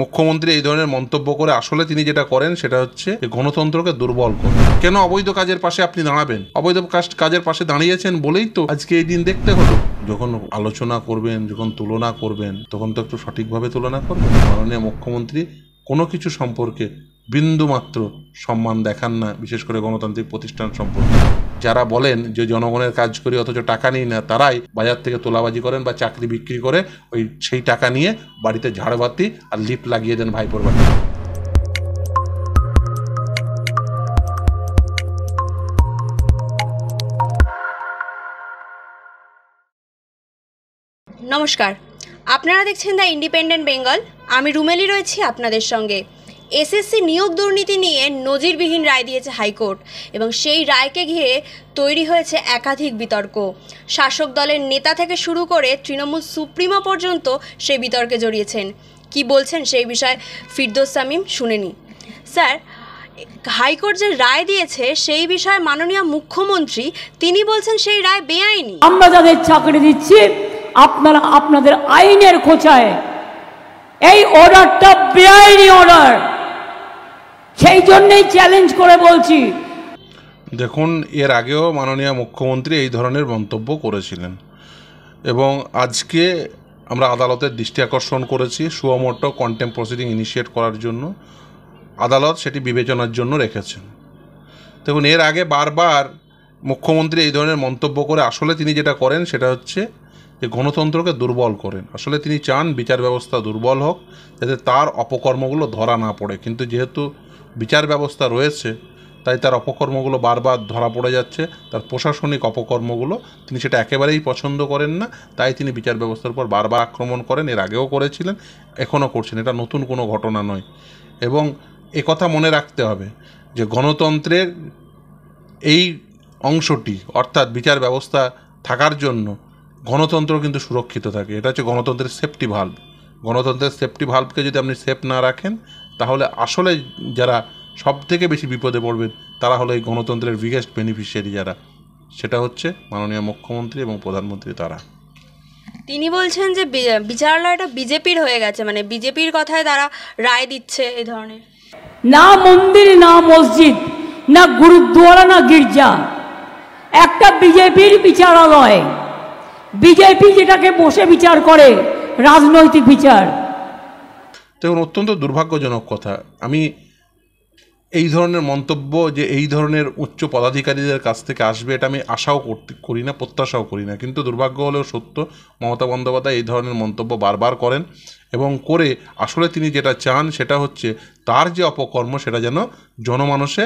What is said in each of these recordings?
মুখ্যমন্ত্রী এই ধরনের মন্তব্য করে আসলে তিনি যেটা করেন সেটা হচ্ছে গণতন্ত্রকে দুর্বল করেন কেন অবৈধ কাজের পাশে আপনি দাঁড়াবেন অবৈধ কাজের পাশে দাঁড়িয়েছেন বলেই তো আজকে এই দিন দেখতে হলো যখন আলোচনা করবেন যখন তুলনা করবেন তখন তো একটু সঠিকভাবে তুলনা করবেন মাননীয় মুখ্যমন্ত্রী কোনো কিছু সম্পর্কে বিন্দুমাত্র সম্মান দেখান না বিশেষ করে গণতান্ত্রিক প্রতিষ্ঠান সম্পর্কে যারা বলেন যে জনগণের কাজ করি অথচ টাকা নিই না তারাই বাজার থেকে তোলাবাজি করেন বা চাকরি বিক্রি করে ওই সেই টাকা নিয়ে বাড়িতে ঝাড়বাতি আর লিপ লাগিয়ে দেন ভাই বাড়ি নমস্কার আপনারা দেখছেন দ্য ইন্ডিপেন্ডেন্ট বেঙ্গল আমি রুমেলি রয়েছি আপনাদের সঙ্গে এসএসসি নিয়োগ দুর্নীতি নিয়ে নজিরবিহীন রায় দিয়েছে হাইকোর্ট এবং সেই রায়কে ঘিরে তৈরি হয়েছে একাধিক বিতর্ক শাসক দলের নেতা থেকে শুরু করে তৃণমূল সুপ্রিমো পর্যন্ত সেই বিতর্কে জড়িয়েছেন কি বলছেন সেই বিষয়ে ফিরদোস সামিম শুনেনি স্যার হাইকোর্ট যে রায় দিয়েছে সেই বিষয়ে মাননীয় মুখ্যমন্ত্রী তিনি বলছেন সেই রায় বেআইনি আমরা যাদের চাকরি দিচ্ছি আপনারা আপনাদের আইনের খোঁচায় এই অর্ডারটা বেআইনি অর্ডার সেই জন্যই চ্যালেঞ্জ করে বলছি দেখুন এর আগেও মাননীয় মুখ্যমন্ত্রী এই ধরনের মন্তব্য করেছিলেন এবং আজকে আমরা আদালতের দৃষ্টি আকর্ষণ করেছি সুয়মট্ট কন্টেম্প প্রসিডিং ইনিশিয়েট করার জন্য আদালত সেটি বিবেচনার জন্য রেখেছেন দেখুন এর আগে বারবার মুখ্যমন্ত্রী এই ধরনের মন্তব্য করে আসলে তিনি যেটা করেন সেটা হচ্ছে যে গণতন্ত্রকে দুর্বল করেন আসলে তিনি চান বিচার ব্যবস্থা দুর্বল হোক যাতে তার অপকর্মগুলো ধরা না পড়ে কিন্তু যেহেতু বিচার ব্যবস্থা রয়েছে তাই তার অপকর্মগুলো বারবার ধরা পড়ে যাচ্ছে তার প্রশাসনিক অপকর্মগুলো তিনি সেটা একেবারেই পছন্দ করেন না তাই তিনি বিচার ব্যবস্থার উপর বারবার আক্রমণ করেন এর আগেও করেছিলেন এখনও করছেন এটা নতুন কোনো ঘটনা নয় এবং কথা মনে রাখতে হবে যে গণতন্ত্রের এই অংশটি অর্থাৎ বিচার ব্যবস্থা থাকার জন্য গণতন্ত্র কিন্তু সুরক্ষিত থাকে এটা হচ্ছে গণতন্ত্রের সেফটি ভাল্ব গণতন্ত্রের সেফটি ভাল্বকে যদি আপনি সেফ না রাখেন তাহলে আসলে যারা সব থেকে বেশি বিপদে পড়বে তারা হলো এই গণতন্ত্রের বিগেস্ট বেনিফিশিয়ারি যারা সেটা হচ্ছে মাননীয় মুখ্যমন্ত্রী এবং প্রধানমন্ত্রী তারা তিনি বলছেন যে বিচারালয়টা বিজেপির হয়ে গেছে মানে বিজেপির কথায় তারা রায় দিচ্ছে এই ধরনের না মন্দির না মসজিদ না গুরুদ্বারা না গির্জা একটা বিজেপির বিচারালয় বিজেপি যেটাকে বসে বিচার করে রাজনৈতিক বিচার তখন অত্যন্ত দুর্ভাগ্যজনক কথা আমি এই ধরনের মন্তব্য যে এই ধরনের উচ্চ পদাধিকারীদের কাছ থেকে আসবে এটা আমি আশাও করতে করি না প্রত্যাশাও করি না কিন্তু দুর্ভাগ্য হলেও সত্য মমতা বন্দ্যোপাধ্যায় এই ধরনের মন্তব্য বারবার করেন এবং করে আসলে তিনি যেটা চান সেটা হচ্ছে তার যে অপকর্ম সেটা যেন জনমানসে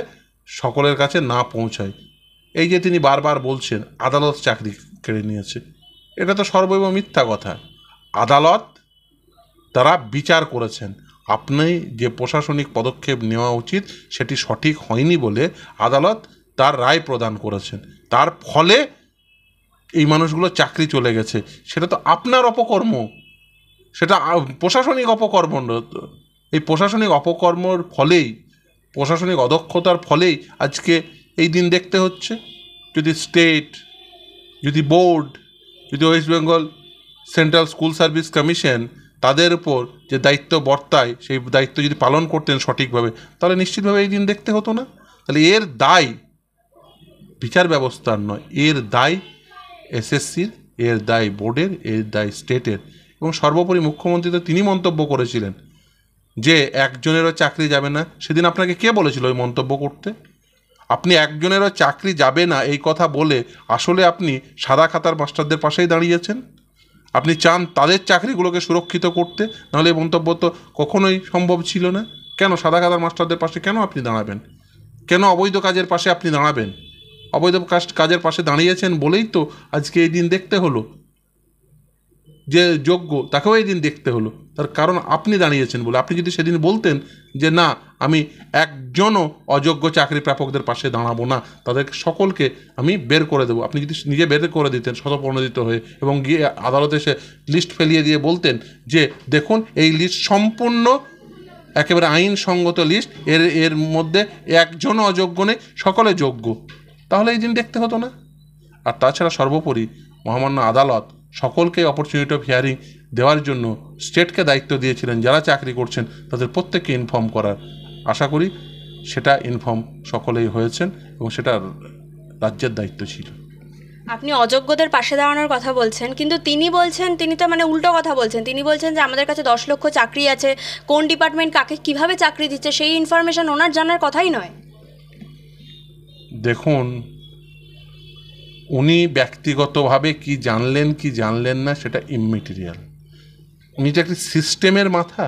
সকলের কাছে না পৌঁছায় এই যে তিনি বারবার বলছেন আদালত চাকরি কেড়ে নিয়েছে এটা তো সর্বৈব মিথ্যা কথা আদালত তারা বিচার করেছেন আপনি যে প্রশাসনিক পদক্ষেপ নেওয়া উচিত সেটি সঠিক হয়নি বলে আদালত তার রায় প্রদান করেছেন তার ফলে এই মানুষগুলো চাকরি চলে গেছে সেটা তো আপনার অপকর্ম সেটা প্রশাসনিক অপকর্ম এই প্রশাসনিক অপকর্মর ফলেই প্রশাসনিক অদক্ষতার ফলেই আজকে এই দিন দেখতে হচ্ছে যদি স্টেট যদি বোর্ড যদি West Bengal central school service commission তাদের উপর যে দায়িত্ব বর্তায় সেই দায়িত্ব যদি পালন করতেন সঠিকভাবে তাহলে নিশ্চিতভাবে এই দিন দেখতে হতো না তাহলে এর দায় বিচার ব্যবস্থার নয় এর দায় এসএসসির এর দায় বোর্ডের এর দায় স্টেটের এবং সর্বোপরি মুখ্যমন্ত্রী তো তিনি মন্তব্য করেছিলেন যে একজনেরও চাকরি যাবে না সেদিন আপনাকে কে বলেছিল ওই মন্তব্য করতে আপনি একজনেরও চাকরি যাবে না এই কথা বলে আসলে আপনি সাদা খাতার মাস্টারদের পাশেই দাঁড়িয়েছেন আপনি চান তাদের চাকরিগুলোকে সুরক্ষিত করতে নাহলে এই মন্তব্য তো কখনোই সম্ভব ছিল না কেন সাদা কাদার মাস্টারদের পাশে কেন আপনি দাঁড়াবেন কেন অবৈধ কাজের পাশে আপনি দাঁড়াবেন অবৈধ কাজ কাজের পাশে দাঁড়িয়েছেন বলেই তো আজকে এই দিন দেখতে হলো যে যোগ্য তাকেও এই দিন দেখতে হলো তার কারণ আপনি দাঁড়িয়েছেন বলে আপনি যদি সেদিন বলতেন যে না আমি একজনও অযোগ্য চাকরি প্রাপকদের পাশে দাঁড়াবো না তাদের সকলকে আমি বের করে দেবো আপনি যদি নিজে বের করে দিতেন স্বতঃপ্রণোদিত হয়ে এবং গিয়ে আদালতে এসে লিস্ট ফেলিয়ে দিয়ে বলতেন যে দেখুন এই লিস্ট সম্পূর্ণ একেবারে আইনসঙ্গত লিস্ট এর এর মধ্যে একজনও অযোগ্য নেই সকলে যোগ্য তাহলে এই দিন দেখতে হতো না আর তাছাড়া সর্বোপরি মহামান্য আদালত সকলকে অপরচুনিটি অফ হিয়ারিং দেওয়ার জন্য স্টেটকে দায়িত্ব দিয়েছিলেন যারা চাকরি করছেন তাদের প্রত্যেককে ইনফর্ম করার আশা করি সেটা ইনফর্ম সকলেই হয়েছেন এবং সেটা রাজ্যের দায়িত্ব ছিল আপনি অযোগ্যদের পাশে দাঁড়ানোর কথা বলছেন কিন্তু তিনি বলছেন তিনি তো মানে উল্টো কথা বলছেন তিনি বলছেন যে আমাদের কাছে দশ লক্ষ চাকরি আছে কোন ডিপার্টমেন্ট কাকে কিভাবে চাকরি দিচ্ছে সেই ইনফরমেশন ওনার জানার কথাই নয় দেখুন উনি ব্যক্তিগতভাবে কি জানলেন কি জানলেন না সেটা ইমেটেরিয়াল উনি যে একটি সিস্টেমের মাথা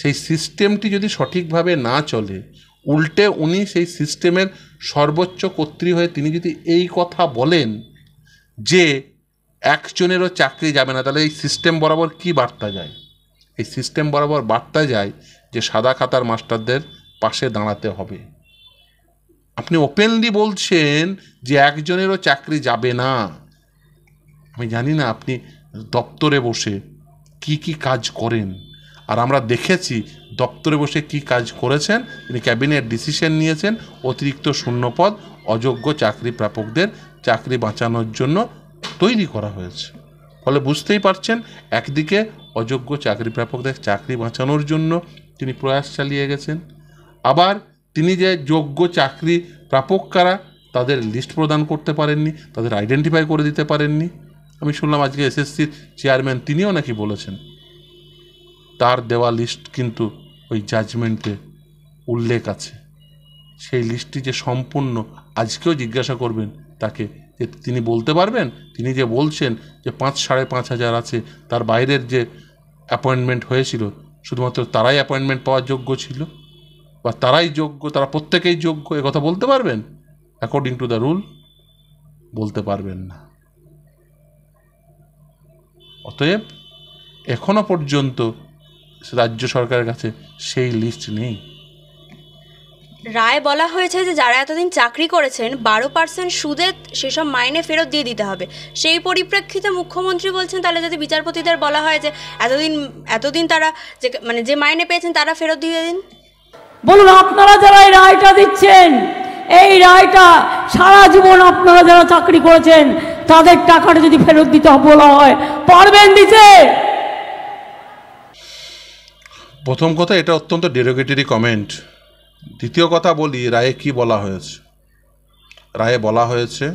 সেই সিস্টেমটি যদি সঠিকভাবে না চলে উল্টে উনি সেই সিস্টেমের সর্বোচ্চ কর্ত্রী হয়ে তিনি যদি এই কথা বলেন যে একজনেরও চাকরি যাবে না তাহলে এই সিস্টেম বরাবর কি বার্তা যায় এই সিস্টেম বরাবর বার্তা যায় যে সাদা খাতার মাস্টারদের পাশে দাঁড়াতে হবে আপনি ওপেনলি বলছেন যে একজনেরও চাকরি যাবে না আমি জানি না আপনি দপ্তরে বসে কি কি কাজ করেন আর আমরা দেখেছি দপ্তরে বসে কি কাজ করেছেন তিনি ক্যাবিনেট ডিসিশন নিয়েছেন অতিরিক্ত শূন্যপদ অযোগ্য চাকরি প্রাপকদের চাকরি বাঁচানোর জন্য তৈরি করা হয়েছে ফলে বুঝতেই পারছেন একদিকে অযোগ্য চাকরি প্রাপকদের চাকরি বাঁচানোর জন্য তিনি প্রয়াস চালিয়ে গেছেন আবার তিনি যে যোগ্য চাকরি প্রাপক কারা তাদের লিস্ট প্রদান করতে পারেননি তাদের আইডেন্টিফাই করে দিতে পারেননি আমি শুনলাম আজকে এসএসসির চেয়ারম্যান তিনিও নাকি বলেছেন তার দেওয়া লিস্ট কিন্তু ওই জাজমেন্টে উল্লেখ আছে সেই লিস্টটি যে সম্পূর্ণ আজকেও জিজ্ঞাসা করবেন তাকে যে তিনি বলতে পারবেন তিনি যে বলছেন যে পাঁচ সাড়ে পাঁচ হাজার আছে তার বাইরের যে অ্যাপয়েন্টমেন্ট হয়েছিল শুধুমাত্র তারাই অ্যাপয়েন্টমেন্ট পাওয়ার যোগ্য ছিল বা তারাই যোগ্য তারা প্রত্যেকেই যোগ্য এ কথা বলতে পারবেন অ্যাকর্ডিং টু দ্য রুল বলতে পারবেন না অতএব এখনো পর্যন্ত রাজ্য সরকারের কাছে সেই লিস্ট নেই রায় বলা হয়েছে যে যারা এতদিন চাকরি করেছেন বারো পার্সেন্ট সুদে সেসব মাইনে ফেরত দিয়ে দিতে হবে সেই পরিপ্রেক্ষিতে মুখ্যমন্ত্রী বলছেন তাহলে যাতে বিচারপতিদের বলা হয় যে এতদিন এতদিন তারা যে মানে যে মাইনে পেয়েছেন তারা ফেরত দিয়ে দিন বলুন আপনারা যারা এই রায়টা দিচ্ছেন এই রায়টা সারা জীবন আপনারা যারা চাকরি করেছেন তাদের টাকাটা যদি ফেরত দিতে বলা হয় পারবেন দিতে প্রথম কথা এটা অত্যন্ত ডেরোগেটরি কমেন্ট দ্বিতীয় কথা বলি রায়ে কি বলা হয়েছে রায়ে বলা হয়েছে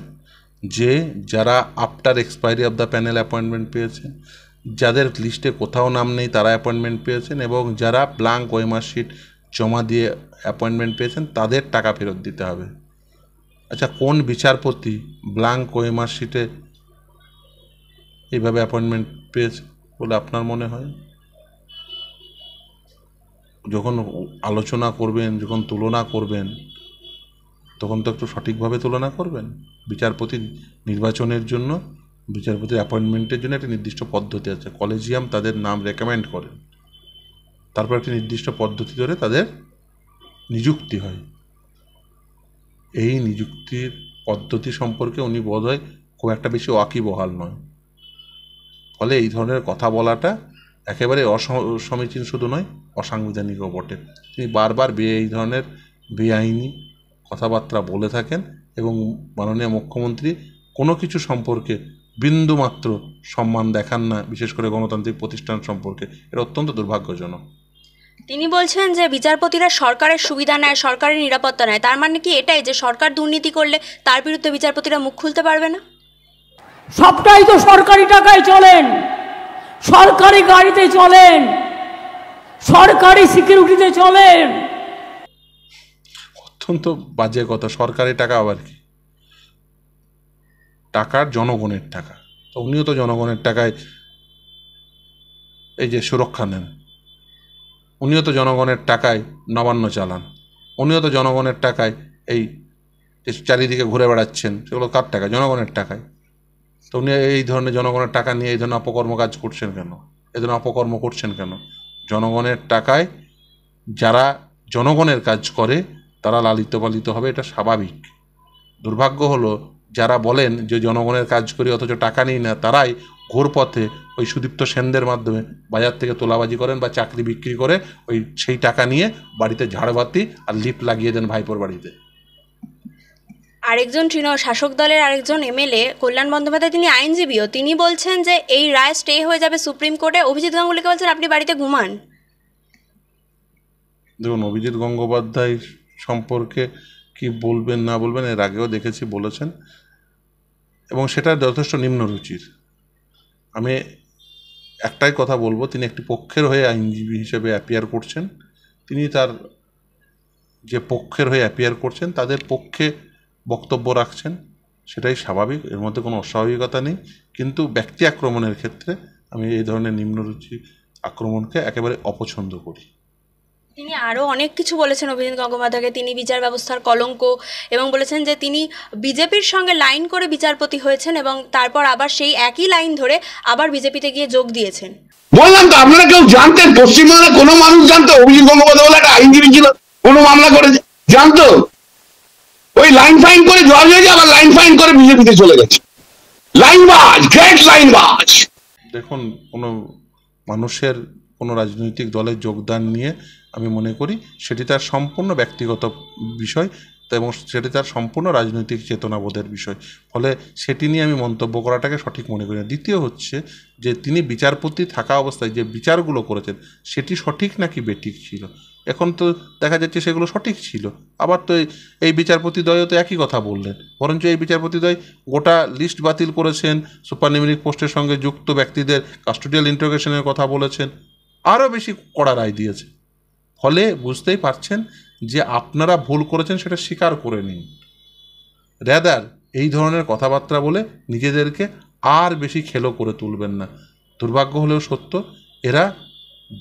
যে যারা after expiry of the panel appointment পেয়েছে যাদের লিস্টে কোথাও নাম নেই তারা অ্যাপয়েন্টমেন্ট পেয়েছেন এবং যারা ব্লাঙ্ক ওয়েমার্কশিট জমা দিয়ে অ্যাপয়েন্টমেন্ট পেয়েছেন তাদের টাকা ফেরত দিতে হবে আচ্ছা কোন বিচারপতি ব্লাঙ্ক ওয়েমার্কশিটে এইভাবে অ্যাপয়েন্টমেন্ট পেয়েছে বলে আপনার মনে হয় যখন আলোচনা করবেন যখন তুলনা করবেন তখন তো একটু সঠিকভাবে তুলনা করবেন বিচারপতি নির্বাচনের জন্য বিচারপতি অ্যাপয়েন্টমেন্টের জন্য একটা নির্দিষ্ট পদ্ধতি আছে কলেজিয়াম তাদের নাম রেকমেন্ড করেন তারপর একটি নির্দিষ্ট পদ্ধতি ধরে তাদের নিযুক্তি হয় এই নিযুক্তির পদ্ধতি সম্পর্কে উনি বোধ হয় খুব একটা বেশি ওয়াকিবহাল নয় ফলে এই ধরনের কথা বলাটা একেবারে অসমীচীন শুধু নয় অসাংবিধানিকও বটে তিনি বারবার বে এই ধরনের বেআইনি কথাবার্তা বলে থাকেন এবং মাননীয় মুখ্যমন্ত্রী কোনো কিছু সম্পর্কে বিন্দুমাত্র সম্মান দেখান না বিশেষ করে গণতান্ত্রিক প্রতিষ্ঠান সম্পর্কে এটা অত্যন্ত দুর্ভাগ্যজনক তিনি বলছেন যে বিচারপতিরা সরকারের সুবিধা নেয় সরকারের নিরাপত্তা নেয় তার মানে কি এটাই যে সরকার দুর্নীতি করলে তার বিরুদ্ধে বিচারপতিরা মুখ খুলতে পারবে না সবটাই তো সরকারি টাকায় চলেন সরকারি গাড়িতে চলেন সরকারি সিকিউরিটিতে চলেন অত্যন্ত বাজে কথা সরকারি টাকা আবার কি টাকার জনগণের টাকা তো উনিও তো জনগণের টাকায় এই যে সুরক্ষা নেন উনিও তো জনগণের টাকায় নবান্ন চালান উনিও তো জনগণের টাকায় এই চারিদিকে ঘুরে বেড়াচ্ছেন সেগুলো কার টাকা জনগণের টাকায় তো উনি এই ধরনের জনগণের টাকা নিয়ে এই ধরনের অপকর্ম কাজ করছেন কেন এই ধরনের অপকর্ম করছেন কেন জনগণের টাকায় যারা জনগণের কাজ করে তারা লালিত পালিত হবে এটা স্বাভাবিক দুর্ভাগ্য হলো যারা বলেন যে জনগণের কাজ করি অথচ টাকা নিই না তারাই ঘোর পথে ওই সুদীপ্ত সেনদের মাধ্যমে বাজার থেকে তোলাবাজি করেন বা চাকরি বিক্রি করে ওই সেই টাকা নিয়ে বাড়িতে ঝাড়বাতি আর লিপ লাগিয়ে দেন ভাইপোর বাড়িতে আরেকজন তৃণ শাসক দলের আরেকজন এমএলএ কল্যাণ বন্দ্যোপাধ্যায় তিনি আইনজীবীও তিনি বলছেন যে এই রায় স্টে হয়ে যাবে সুপ্রিম কোর্টে অভিজিৎ গঙ্গুলিকে বলছেন আপনি বাড়িতে ঘুমান দেখুন অভিজিৎ গঙ্গোপাধ্যায় সম্পর্কে কি বলবেন না বলবেন এর আগেও দেখেছি বলেছেন এবং সেটা যথেষ্ট নিম্নরুচির আমি একটাই কথা বলবো তিনি একটি পক্ষের হয়ে আইনজীবী হিসেবে অ্যাপিয়ার করছেন তিনি তার যে পক্ষের হয়ে অ্যাপিয়ার করছেন তাদের পক্ষে বক্তব্য রাখছেন সেটাই স্বাভাবিক এর মধ্যে কোনো অস্বাভাবিকতা নেই কিন্তু ব্যক্তি আক্রমণের ক্ষেত্রে আমি এই ধরনের নিম্নরুচি আক্রমণকে একেবারে অপছন্দ করি তিনি আরও অনেক কিছু বলেছেন অভিজিৎ গঙ্গোপাধ্যায়কে তিনি বিচার ব্যবস্থার কলঙ্ক এবং বলেছেন যে তিনি বিজেপির সঙ্গে লাইন করে বিচারপতি হয়েছেন এবং তারপর আবার সেই একই লাইন ধরে আবার বিজেপিতে গিয়ে যোগ দিয়েছেন বললাম তো আপনারা কেউ জানতেন পশ্চিমবঙ্গের কোনো মানুষ জানতো অভিজিৎ গঙ্গোপাধ্যায় বলে একটা আইনজীবী ছিল কোনো মামলা করেছে জানতো ওই লাইন ফাইন করে জল যায় আবার লাইন ফাইন করে বিজেপিতে চলে গেছে লাইনবাজ গ্রেট লাইনবাজ দেখুন কোনো মানুষের কোনো রাজনৈতিক দলে যোগদান নিয়ে আমি মনে করি সেটি তার সম্পূর্ণ ব্যক্তিগত বিষয় এবং সেটি তার সম্পূর্ণ রাজনৈতিক চেতনাবোধের বিষয় ফলে সেটি নিয়ে আমি মন্তব্য করাটাকে সঠিক মনে করি না দ্বিতীয় হচ্ছে যে তিনি বিচারপতি থাকা অবস্থায় যে বিচারগুলো করেছেন সেটি সঠিক নাকি বেঠিক ছিল এখন তো দেখা যাচ্ছে সেগুলো সঠিক ছিল আবার তো এই বিচারপতিদ্বয়ও তো একই কথা বললেন বরঞ্চ এই বিচারপতিদ্বয় গোটা লিস্ট বাতিল করেছেন সুপারনিমিনিক পোস্টের সঙ্গে যুক্ত ব্যক্তিদের কাস্টোডিয়াল ইন্টারোগেশনের কথা বলেছেন আরও বেশি কড়া রায় দিয়েছে ফলে বুঝতেই পারছেন যে আপনারা ভুল করেছেন সেটা স্বীকার করে নিন র্যাদার এই ধরনের কথাবার্তা বলে নিজেদেরকে আর বেশি খেলো করে তুলবেন না দুর্ভাগ্য হলেও সত্য এরা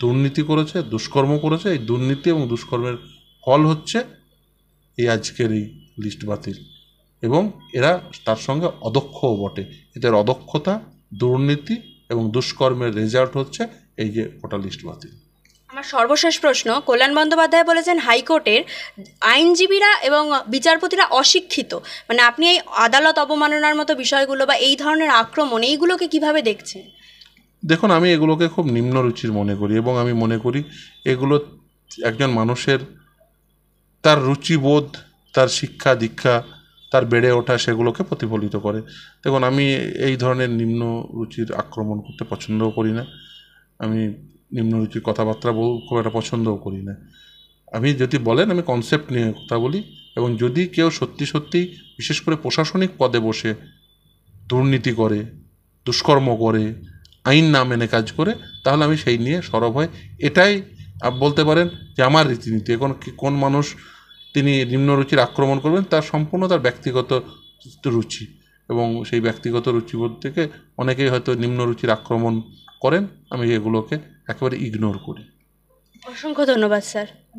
দুর্নীতি করেছে দুষ্কর্ম করেছে এই দুর্নীতি এবং দুষ্কর্মের ফল হচ্ছে এই আজকের এই লিস্ট বাতিল এবং এরা তার সঙ্গে অদক্ষও বটে এদের অদক্ষতা দুর্নীতি এবং দুষ্কর্মের রেজাল্ট হচ্ছে এই যে ওটা লিস্ট বাতিল আমার সর্বশেষ প্রশ্ন কল্যাণ বন্দ্যোপাধ্যায় বলেছেন হাইকোর্টের আইনজীবীরা এবং বিচারপতিরা অশিক্ষিত মানে আপনি এই আদালত অবমাননার মতো বিষয়গুলো বা এই ধরনের আক্রমণ এইগুলোকে কিভাবে দেখছেন দেখুন আমি এগুলোকে খুব নিম্ন রুচির মনে করি এবং আমি মনে করি এগুলো একজন মানুষের তার রুচিবোধ তার শিক্ষা দীক্ষা তার বেড়ে ওঠা সেগুলোকে প্রতিফলিত করে দেখুন আমি এই ধরনের নিম্ন রুচির আক্রমণ করতে পছন্দও করি না আমি নিম্ন রুচির কথাবার্তা বল খুব একটা পছন্দও করি না আমি যদি বলেন আমি কনসেপ্ট নিয়ে কথা বলি এবং যদি কেউ সত্যি সত্যি বিশেষ করে প্রশাসনিক পদে বসে দুর্নীতি করে দুষ্কর্ম করে আইন না মেনে কাজ করে তাহলে আমি সেই নিয়ে সরব হয় এটাই বলতে পারেন যে আমার রীতিনীতি এখন কোন মানুষ তিনি নিম্নরুচির আক্রমণ করবেন তার সম্পূর্ণ তার ব্যক্তিগত রুচি এবং সেই ব্যক্তিগত রুচিবোধ থেকে অনেকেই হয়তো নিম্নরুচির আক্রমণ করেন আমি এগুলোকে একেবারে ইগনোর করি অসংখ্য ধন্যবাদ স্যার